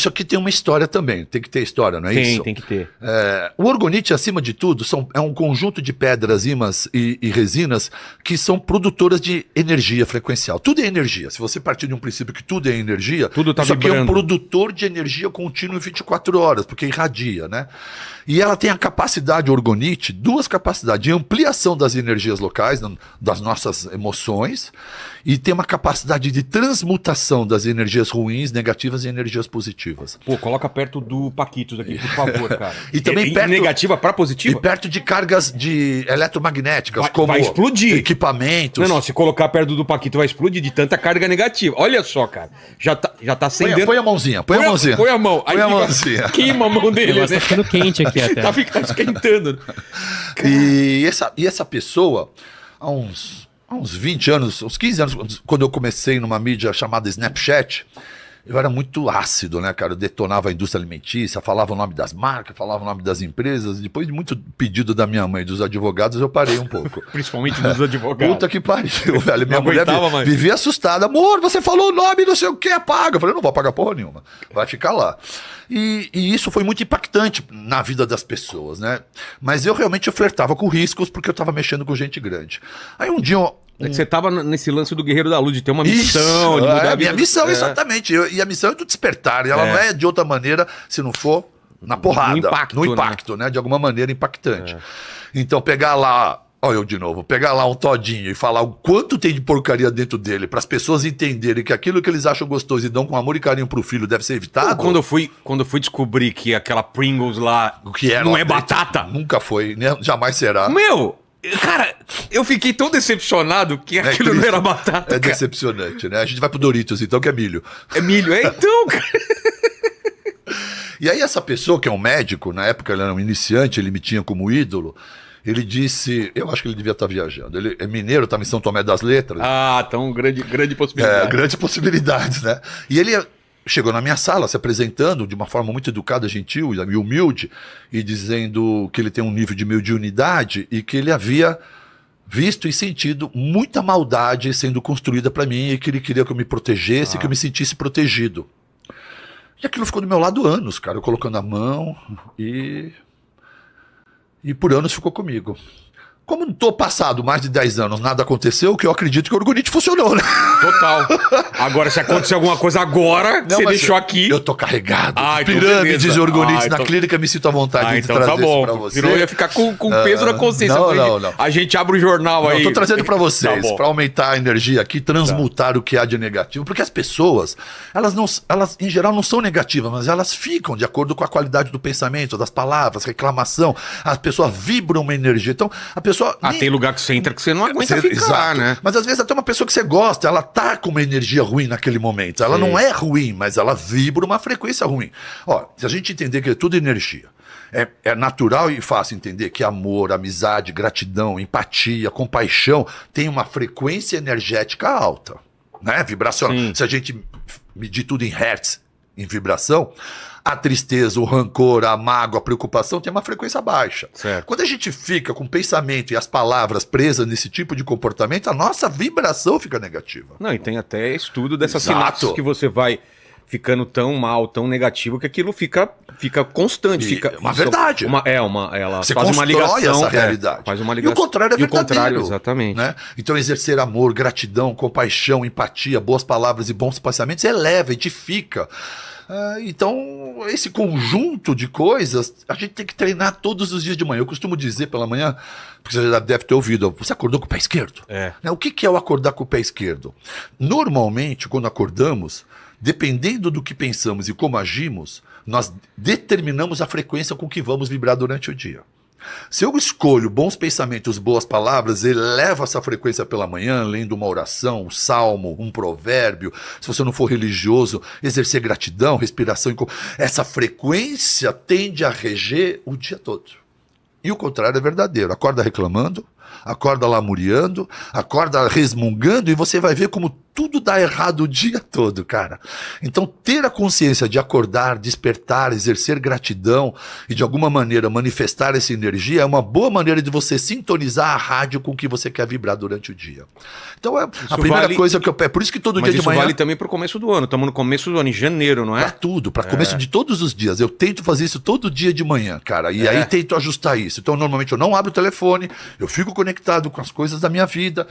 Isso aqui tem uma história também, tem que ter história, não é isso? Tem, tem que ter. É, o orgonite, acima de tudo, são, é um conjunto de pedras, ímãs e, e, resinas que são produtoras de energia frequencial. Tudo é energia. Se você partir de um princípio que tudo é energia, tudo tá isso aqui é um produtor de energia contínua em 24 horas, porque irradia, né? E ela tem a capacidade, orgonite, duas capacidades, de ampliação das energias locais, das nossas emoções, e tem uma capacidade de transmutação das energias ruins, negativas e energias positivas. Pô, coloca perto do Paquitos aqui, por favor, cara. e também é, é perto, negativa para positiva? E perto de cargas de eletromagnéticas, vai, como vai explodir. equipamentos. Não, não, se colocar perto do Paquito vai explodir de tanta carga negativa. Olha só, cara. Já tá, já tá acendendo. Põe, põe a mãozinha, põe, põe a, mãozinha. põe a mão. Põe a mãozinha. Queima a mão dele. Tá né? Tá ficando quente aqui até. tá ficando esquentando. E essa, e essa pessoa, há uns, há uns 20 anos, uns 15 anos, quando eu comecei numa mídia chamada Snapchat, eu era muito ácido, né, cara? Eu detonava a indústria alimentícia, falava o nome das marcas, falava o nome das empresas. Depois de muito pedido da minha mãe, e dos advogados, eu parei um pouco. Principalmente dos advogados. Puta que pariu, velho. Minha mulher vivia assustada. Amor, você falou o nome, não sei o que, paga. Eu falei, não vou pagar porra nenhuma. Vai ficar lá. E, e, isso foi muito impactante na vida das pessoas, né? Mas eu realmente flertava com riscos porque eu tava mexendo com gente grande. Aí um dia é que hum. você tava nesse lance do Guerreiro da Luz, de ter uma missão. Isso, de é, mudar é, a minha missão, é. exatamente. e a missão é tu despertar. E ela é. não é de outra maneira se não for na porrada. No impacto. No né? impacto, né? né? De alguma maneira impactante. É. Então, pegar lá. Olha eu de novo, pegar lá um todinho e falar o quanto tem de porcaria dentro dele, para as pessoas entenderem que aquilo que eles acham gostoso e dão com amor e carinho pro filho deve ser evitado. Quando eu fui, quando eu fui descobrir que aquela Pringles lá o que era não é batata, nunca foi, né? jamais será. Meu, Cara, eu fiquei tão decepcionado que é aquilo triste. não era batata. É decepcionante, né? A gente vai pro Doritos, então, que é milho. É milho, é então, cara. E aí essa pessoa, que é um médico, na época ele era um iniciante, ele me tinha como ídolo, ele disse, eu acho que ele devia estar viajando, ele é mineiro, estava tá em São Tomé das Letras. Ah, então grande, grande é, possibilidade. É, grande possibilidade, né? E ele é chegou na minha sala se apresentando de uma forma muito educada, gentil e humilde, e dizendo que ele tem um nível de mediunidade e que ele havia visto e sentido muita maldade sendo construída para mim e que ele queria que eu me protegesse, ah. que eu ah. me sentisse protegido. E aquilo ficou do meu lado anos, cara, eu colocando a mão e. E por anos ficou comigo. Como não tô passado mais de 10 anos, nada aconteceu, que eu acredito que o Orgonite funcionou, né? Total. Agora, se acontecer alguma coisa agora, não, você deixou aqui. Eu tô carregado. Ah, então pirâmides de Orgonite ah, na então... clínica, me sinto à vontade ah, de então trazer tá bom. pra você. Virou, ia ficar com, com peso uh, na ah, consciência. Não, não, não. A gente abre o jornal não, aí. Eu tô trazendo pra tá vocês, tá pra aumentar a energia aqui, transmutar tá. o que há de negativo. Porque as pessoas, elas, não, elas em geral não são negativas, mas elas ficam de acordo com a qualidade do pensamento, das palavras, reclamação. As pessoas vibram uma energia. Então, a pessoa pessoa. Ah, nem... tem lugar que você entra que você não aguenta você, ficar, exato. né? Mas às vezes até uma pessoa que você gosta, ela tá com uma energia ruim naquele momento. Ela Sim. não é ruim, mas ela vibra uma frequência ruim. Ó, se a gente entender que é tudo energia. É, é, natural e fácil entender que amor, amizade, gratidão, empatia, compaixão tem uma frequência energética alta, né? Vibracional. Sim. Se a gente medir tudo em hertz, em vibração, a tristeza, o rancor, a mágoa, a preocupação tem uma frequência baixa. Certo. Quando a gente fica com o pensamento e as palavras presas nesse tipo de comportamento, a nossa vibração fica negativa. Não, e tem até estudo dessas Exato. sinapses que você vai ficando tão mal, tão negativo, que aquilo fica, fica constante. fica, é uma verdade. Uma, é, uma, ela Você faz uma ligação. Essa é, realidade. É, faz uma ligação. É e o contrário é verdadeiro. E o contrário, exatamente. Né? Então, exercer amor, gratidão, compaixão, empatia, boas palavras e bons pensamentos eleva, edifica. Ah, então, esse conjunto de coisas a gente tem que treinar todos os dias de manhã. Eu costumo dizer pela manhã, porque você já deve ter ouvido, você acordou com o pé esquerdo. É. Né? O que é o acordar com o pé esquerdo? Normalmente, quando acordamos, dependendo do que pensamos e como agimos, nós determinamos a frequência com que vamos vibrar durante o dia. Se eu escolho bons pensamentos, boas palavras, elevo essa frequência pela manhã, lendo uma oração, um salmo, um provérbio. Se você não for religioso, exercer gratidão, respiração. Essa frequência tende a reger o dia todo. E o contrário é verdadeiro. Acorda reclamando, acorda lamuriando, acorda resmungando, e você vai ver como tudo dá errado o dia todo, cara. Então, ter a consciência de acordar, despertar, exercer gratidão e de alguma maneira manifestar essa energia é uma boa maneira de você sintonizar a rádio com o que você quer vibrar durante o dia. Então, é isso a primeira vale... coisa que eu. É por isso que todo Mas dia de manhã. Isso vale também para o começo do ano. Estamos no começo do ano, em janeiro, não é? Para tudo, para é. começo de todos os dias. Eu tento fazer isso todo dia de manhã, cara. E é. aí tento ajustar isso. Então, normalmente eu não abro o telefone, eu fico conectado com as coisas da minha vida.